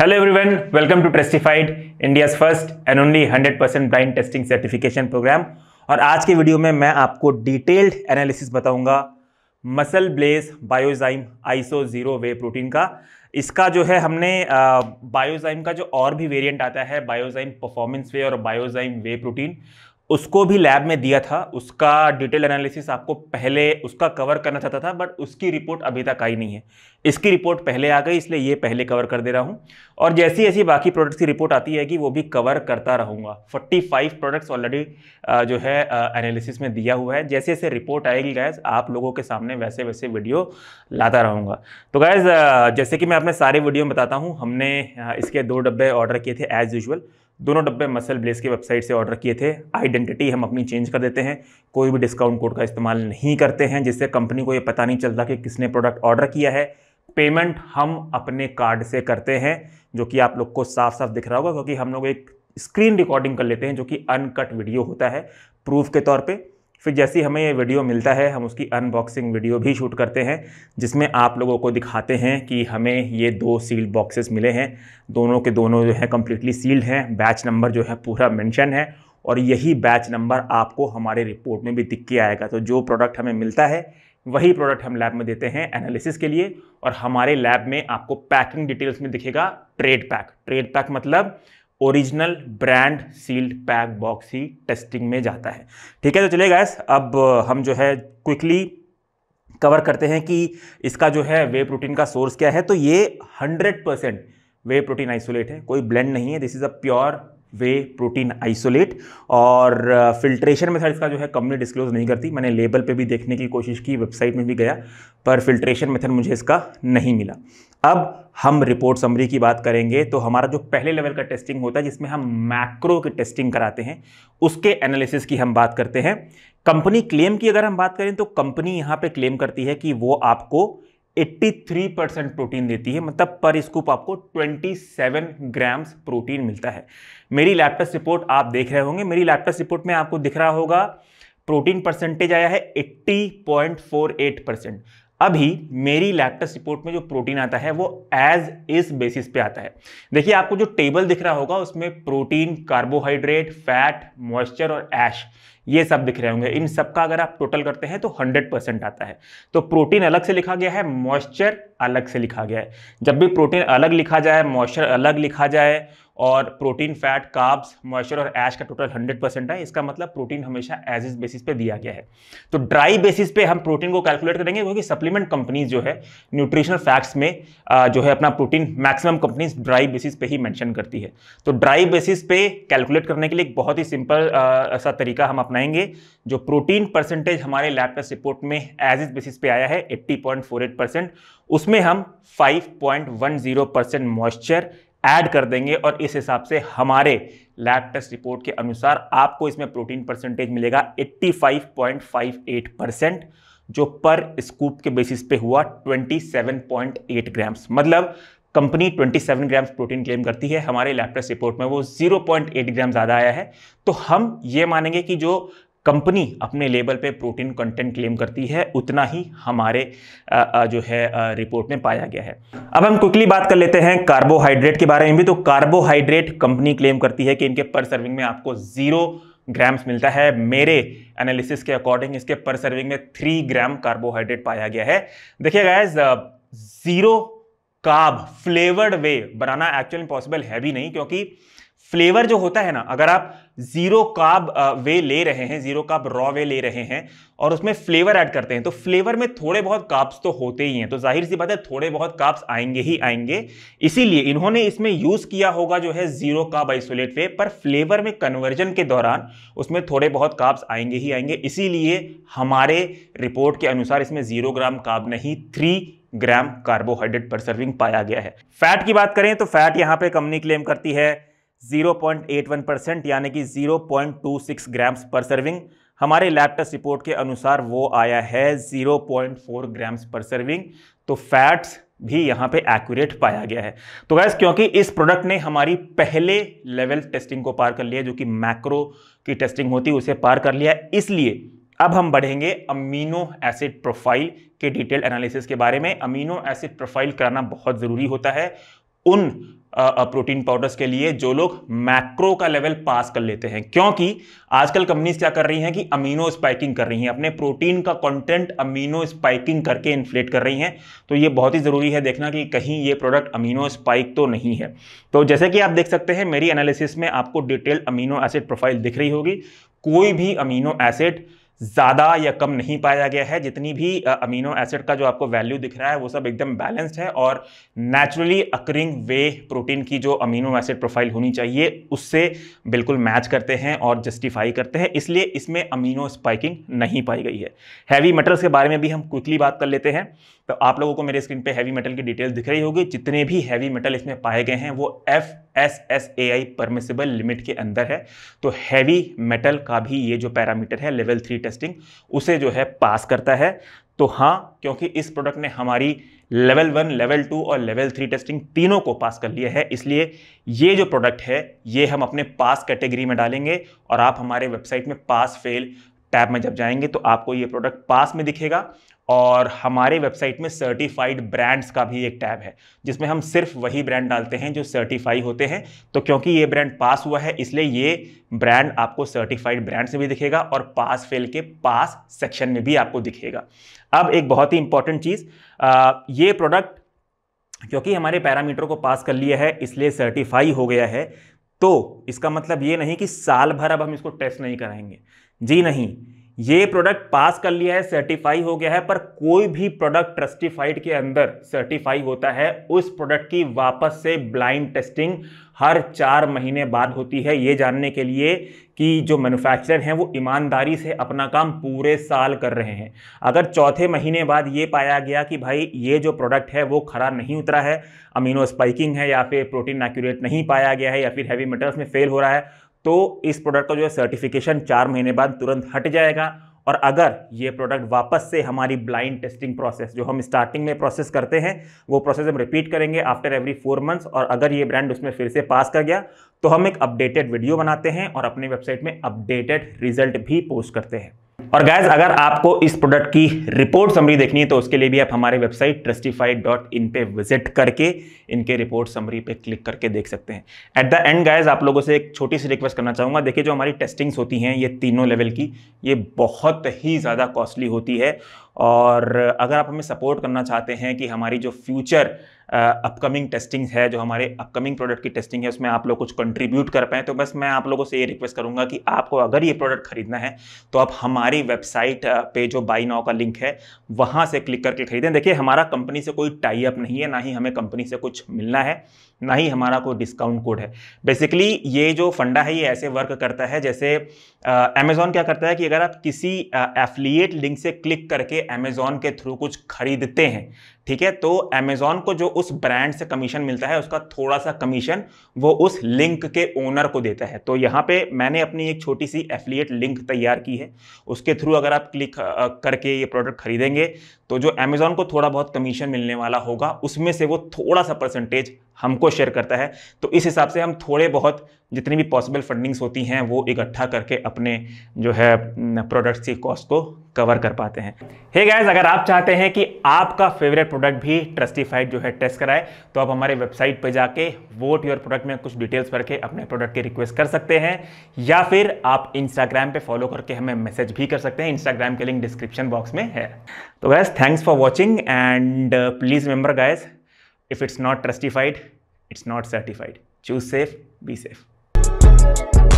Hello everyone welcome to Testified, India's first and only 100% percent blind testing certification program और आज के video में मैं आपको डिटेल्ड एनालिसिस बताऊंगा Muscle Blaze Biozyme iso zero whey protein का इसका जो है हमने बायोजाइम का जो और भी वेरिएंट आता है बायोजाइम परफॉर्मेंस वे और बायोजाइम वे प्रोटीन उसको भी लैब में दिया था उसका डिटेल एनालिसिस आपको पहले उसका कवर करना चाहता था बट उसकी रिपोर्ट अभी तक आई नहीं है इसकी रिपोर्ट पहले आ गई इसलिए ये पहले कवर कर दे रहा हूँ और जैसी ऐसी बाकी प्रोडक्ट्स की रिपोर्ट आती है कि वो भी कवर करता रहूँगा 45 प्रोडक्ट्स ऑलरेडी जो है एनालिसिस में दिया हुआ है जैसे जैसे रिपोर्ट आएगी गैस आप लोगों के सामने वैसे वैसे वीडियो लाता रहूँगा तो गैज़ जैसे कि मैं अपने सारे वीडियो में बताता हूँ हमने इसके दो डब्बे ऑर्डर किए थे एज़ यूजल दोनों डब्बे मसल ब्लेस की वेबसाइट से ऑर्डर किए थे आइडेंटिटी हम अपनी चेंज कर देते हैं कोई भी डिस्काउंट कोड का इस्तेमाल नहीं करते हैं जिससे कंपनी को ये पता नहीं चलता कि किसने प्रोडक्ट ऑर्डर किया है पेमेंट हम अपने कार्ड से करते हैं जो कि आप लोग को साफ साफ दिख रहा होगा क्योंकि हम लोग एक स्क्रीन रिकॉर्डिंग कर लेते हैं जो कि अनकट वीडियो होता है प्रूफ के तौर पर फिर जैसे ही हमें ये वीडियो मिलता है हम उसकी अनबॉक्सिंग वीडियो भी शूट करते हैं जिसमें आप लोगों को दिखाते हैं कि हमें ये दो सील्ड बॉक्सेस मिले हैं दोनों के दोनों जो हैं कम्प्लीटली सील्ड हैं बैच नंबर जो है पूरा मेंशन है और यही बैच नंबर आपको हमारे रिपोर्ट में भी दिख के आएगा तो जो प्रोडक्ट हमें मिलता है वही प्रोडक्ट हम लैब में देते हैं एनालिसिस के लिए और हमारे लैब में आपको पैकिंग डिटेल्स में दिखेगा ट्रेड पैक ट्रेड पैक मतलब original brand sealed pack box ही टेस्टिंग में जाता है ठीक है तो चले गैस अब हम जो है क्विकली कवर करते हैं कि इसका जो है वे प्रोटीन का सोर्स क्या है तो ये 100 परसेंट वे प्रोटीन आइसोलेट है कोई ब्लेंड नहीं है this is a pure whey protein isolate और फिल्ट्रेशन मेथड इसका जो है कंपनी डिस्क्लोज नहीं करती मैंने लेबल पे भी देखने की कोशिश की वेबसाइट में भी गया पर फिल्ट्रेशन मेथड मुझे इसका नहीं मिला अब हम रिपोर्ट समरी की बात करेंगे तो हमारा जो पहले लेवल का टेस्टिंग होता है जिसमें हम मैक्रो की टेस्टिंग कराते हैं उसके एनालिसिस की हम बात करते हैं कंपनी क्लेम की अगर हम बात करें तो कंपनी यहाँ पे क्लेम करती है कि वो आपको 83 परसेंट प्रोटीन देती है मतलब पर स्कूप आपको 27 ग्राम्स प्रोटीन मिलता है मेरी लैपटॉप रिपोर्ट आप देख रहे होंगे मेरी लैपटॉप रिपोर्ट में आपको दिख रहा होगा प्रोटीन परसेंटेज आया है 80.48 परसेंट अभी मेरी लैप्टस रिपोर्ट में जो प्रोटीन आता है वो एज इस बेसिस पे आता है देखिए आपको जो टेबल दिख रहा होगा उसमें प्रोटीन कार्बोहाइड्रेट फैट मॉइस्चर और ऐश ये सब दिख रहे होंगे इन सब का अगर आप टोटल करते हैं तो 100 परसेंट आता है तो प्रोटीन अलग से लिखा गया है मॉइस्चर अलग से लिखा गया है जब भी प्रोटीन अलग लिखा जाए मॉइस्चर अलग लिखा जाए और प्रोटीन फैट काब्स मॉइस्चर और एश का टोटल 100 परसेंट है इसका मतलब प्रोटीन हमेशा एज इज बेसिस पे दिया गया है तो ड्राई बेसिस पे हम प्रोटीन को कैलकुलेट करेंगे क्योंकि सप्लीमेंट कंपनीज जो है न्यूट्रिशनल फैक्ट्स में जो है अपना protein maximum companies dry basis पे ही मैंशन करती है तो ड्राई बेसिस पे कैलकुलेट करने के लिए एक बहुत ही सिंपल ऐसा तरीका हम अपनाएंगे जो प्रोटीन परसेंटेज हमारे लैब टेस्ट रिपोर्ट में एज इज बेसिस पे आया है एट्टी परसेंट उसमें हम five point one zero percent moisture add कर देंगे और इस हिसाब से हमारे लैब टेस्ट रिपोर्ट के अनुसार आपको इसमें प्रोटीन परसेंटेज मिलेगा 85.58 परसेंट जो पर स्कूप के बेसिस पे हुआ 27.8 ग्राम्स मतलब कंपनी 27 ग्राम्स प्रोटीन क्लेम करती है हमारे लैब टेस्ट रिपोर्ट में वो 0.8 ग्राम ज़्यादा आया है तो हम ये मानेंगे कि जो कंपनी अपने लेबल पे प्रोटीन कंटेंट क्लेम करती है उतना ही हमारे जो है रिपोर्ट में पाया गया है अब हम क्विकली बात कर लेते हैं कार्बोहाइड्रेट के बारे में भी तो कार्बोहाइड्रेट कंपनी क्लेम करती है कि इनके पर सर्विंग में आपको जीरो ग्राम्स मिलता है मेरे एनालिसिस के अकॉर्डिंग इसके पर सर्विंग में थ्री ग्राम कार्बोहाइड्रेट पाया गया है देखिए guys zero carb flavoured whey बनाना एक्चुअली पॉसिबल है भी नहीं क्योंकि फ्लेवर जो होता है ना अगर आप जीरो काब वे ले रहे हैं जीरो काब रॉ वे ले रहे हैं और उसमें फ्लेवर ऐड करते हैं तो फ्लेवर में थोड़े बहुत काप्स तो होते ही हैं तो जाहिर सी बात है थोड़े बहुत काप्स आएंगे ही आएंगे इसीलिए इन्होंने इसमें यूज किया होगा जो है जीरो काब आइसोलेट वे पर फ्लेवर में कन्वर्जन के दौरान उसमें थोड़े बहुत काप्स आएंगे ही आएंगे इसीलिए हमारे रिपोर्ट के अनुसार इसमें जीरो ग्राम काब नहीं three gram carbohydrate per serving पाया गया है फैट की बात करें तो फैट यहां पर कंपनी क्लेम करती है 0.81 परसेंट यानी कि 0.26 ग्राम्स पर सर्विंग हमारे लैब टेस्ट रिपोर्ट के अनुसार वो आया है 0.4 ग्राम्स पर सर्विंग तो फैट्स भी यहाँ पे एक्यूरेट पाया गया है तो गैस क्योंकि इस प्रोडक्ट ने हमारी पहले लेवल टेस्टिंग को पार कर लिया जो कि मैक्रो की टेस्टिंग होती है उसे पार कर लिया इसलिए अब हम बढ़ेंगे अमीनो एसिड प्रोफाइल के डिटेल एनालिसिस के बारे में अमीनो एसिड प्रोफाइल कराना बहुत ज़रूरी होता है उन प्रोटीन पाउडर्स के लिए जो लोग मैक्रो का लेवल पास कर लेते हैं क्योंकि आजकल कंपनीज क्या कर रही हैं कि अमीनो स्पाइकिंग कर रही हैं अपने प्रोटीन का कंटेंट अमीनो स्पाइकिंग करके इन्फ्लेट कर रही हैं तो ये बहुत ही ज़रूरी है देखना कि कहीं ये प्रोडक्ट अमीनो स्पाइक तो नहीं है तो जैसे कि आप देख सकते हैं मेरी एनालिसिस में आपको डिटेल अमीनो एसिड प्रोफाइल दिख रही होगी कोई भी अमीनो एसिड ज़्यादा या कम नहीं पाया गया है जितनी भी अमीनो एसिड का जो आपको वैल्यू दिख रहा है वो सब एकदम बैलेंस्ड है और नेचुरली अकरिंग वे प्रोटीन की जो अमीनो एसिड प्रोफाइल होनी चाहिए उससे बिल्कुल मैच करते हैं और जस्टिफाई करते हैं इसलिए इसमें अमीनो स्पाइकिंग नहीं पाई गई है हैवी मेटल्स के बारे में भी हम क्विकली बात कर लेते हैं तो आप लोगों को मेरे स्क्रीन पर हैवी मेटल की डिटेल दिख रही होगी जितने भी हैवी मेटल इसमें पाए गए हैं वो F S S A I permissible limit के अंदर है तो हैवी मेटल का भी ये जो पैरामीटर है लेवल थ्री टेस्टिंग उसे जो है पास करता है तो हाँ क्योंकि इस प्रोडक्ट ने हमारी लेवल वन लेवल टू और लेवल थ्री टेस्टिंग तीनों को पास कर लिया है इसलिए ये जो प्रोडक्ट है ये हम अपने पास कैटेगरी में डालेंगे और आप हमारे वेबसाइट में पास फेल टैब में जब जाएंगे तो आपको ये प्रोडक्ट पास में दिखेगा और हमारे वेबसाइट में सर्टिफाइड ब्रांड्स का भी एक टैब है जिसमें हम सिर्फ वही ब्रांड डालते हैं जो सर्टिफाई होते हैं तो क्योंकि ये ब्रांड पास हुआ है इसलिए ये ब्रांड आपको सर्टिफाइड ब्रांड में भी दिखेगा और पास फेल के पास सेक्शन में भी आपको दिखेगा अब एक बहुत ही इंपॉर्टेंट चीज़ ये प्रोडक्ट क्योंकि हमारे पैरामीटर को पास कर लिया है इसलिए सर्टिफाई हो गया है तो इसका मतलब ये नहीं कि साल भर अब हम इसको टेस्ट नहीं कराएंगे जी नहीं ये प्रोडक्ट पास कर लिया है सर्टिफाई हो गया है पर कोई भी प्रोडक्ट ट्रस्टिफाइड के अंदर सर्टिफाई होता है उस प्रोडक्ट की वापस से ब्लाइंड टेस्टिंग हर चार महीने बाद होती है ये जानने के लिए कि जो मैन्युफैक्चरर हैं वो ईमानदारी से अपना काम पूरे साल कर रहे हैं अगर चौथे महीने बाद ये पाया गया कि भाई ये जो प्रोडक्ट है वो खरा नहीं उतरा है अमीनो स्पाइकिंग है या फिर प्रोटीन एक्यूरेट नहीं पाया गया है या फिर हैवी मेटल्स में फेल हो रहा है तो इस प्रोडक्ट का जो है सर्टिफिकेशन चार महीने बाद तुरंत हट जाएगा और अगर ये प्रोडक्ट वापस से हमारी ब्लाइंड टेस्टिंग प्रोसेस जो हम स्टार्टिंग में प्रोसेस करते हैं वो प्रोसेस हम रिपीट करेंगे आफ्टर एवरी फोर मंथ्स और अगर ये ब्रांड उसमें फिर से पास कर गया तो हम एक अपडेटेड वीडियो बनाते हैं और अपनी वेबसाइट में अपडेटेड रिजल्ट भी पोस्ट करते हैं और गैज अगर आपको इस प्रोडक्ट की रिपोर्ट समरी देखनी है तो उसके लिए भी आप हमारे वेबसाइट ट्रस्टिफाइड डॉट इन पर विजिट करके इनके रिपोर्ट समरी पे क्लिक करके देख सकते हैं एट द एंड गाइज आप लोगों से एक छोटी सी रिक्वेस्ट करना चाहूँगा देखिए जो हमारी टेस्टिंग्स होती हैं ये तीनों लेवल की ये बहुत ही ज़्यादा कॉस्टली होती है और अगर आप हमें सपोर्ट करना चाहते हैं कि हमारी जो फ्यूचर अपकमिंग टेस्टिंग है जो हमारे अपकमिंग प्रोडक्ट की टेस्टिंग है उसमें आप लोग कुछ कंट्रीब्यूट कर पाएँ तो बस मैं आप लोगों से ये रिक्वेस्ट करूँगा कि आपको अगर ये प्रोडक्ट खरीदना है तो आप हमारी वेबसाइट पे जो बाई नाव का लिंक है वहाँ से क्लिक करके खरीदें देखिए हमारा कंपनी से कोई टाई अप नहीं है ना ही हमें कंपनी से कुछ मिलना है ना ही हमारा कोई डिस्काउंट कोड है बेसिकली ये जो फंडा है ये ऐसे वर्क करता है जैसे अमेज़ॉन क्या करता है कि अगर आप किसी एफिलिएट लिंक से क्लिक करके अमेजोन के थ्रू कुछ खरीदते हैं ठीक है तो अमेजोन को जो उस ब्रांड से कमीशन मिलता है उसका थोड़ा सा कमीशन वो उस लिंक के ओनर को देता है तो यहाँ पे मैंने अपनी एक छोटी सी एफिलिएट लिंक तैयार की है उसके थ्रू अगर आप क्लिक करके ये प्रोडक्ट खरीदेंगे तो जो अमेजोन को थोड़ा बहुत कमीशन मिलने वाला होगा उसमें से वो थोड़ा सा परसेंटेज हमको शेयर करता है तो इस हिसाब से हम थोड़े बहुत जितनी भी पॉसिबल फंडिंग्स होती हैं वो इकट्ठा करके अपने जो है प्रोडक्ट्स की कॉस्ट को कवर कर पाते हैं हे hey गाइस अगर आप चाहते हैं कि आपका फेवरेट प्रोडक्ट भी ट्रस्टिफाइड जो है टेस्ट कराए तो आप हमारे वेबसाइट पर जाके वोट योर प्रोडक्ट में कुछ डिटेल्स भर के अपने प्रोडक्ट की रिक्वेस्ट कर सकते हैं या फिर आप इंस्टाग्राम पे फॉलो करके हमें मैसेज भी कर सकते हैं इंस्टाग्राम के लिंक डिस्क्रिप्शन बॉक्स में है तो guys thanks for watching and please remember guys if it's not Trustified it's not certified choose safe be safe Thank you.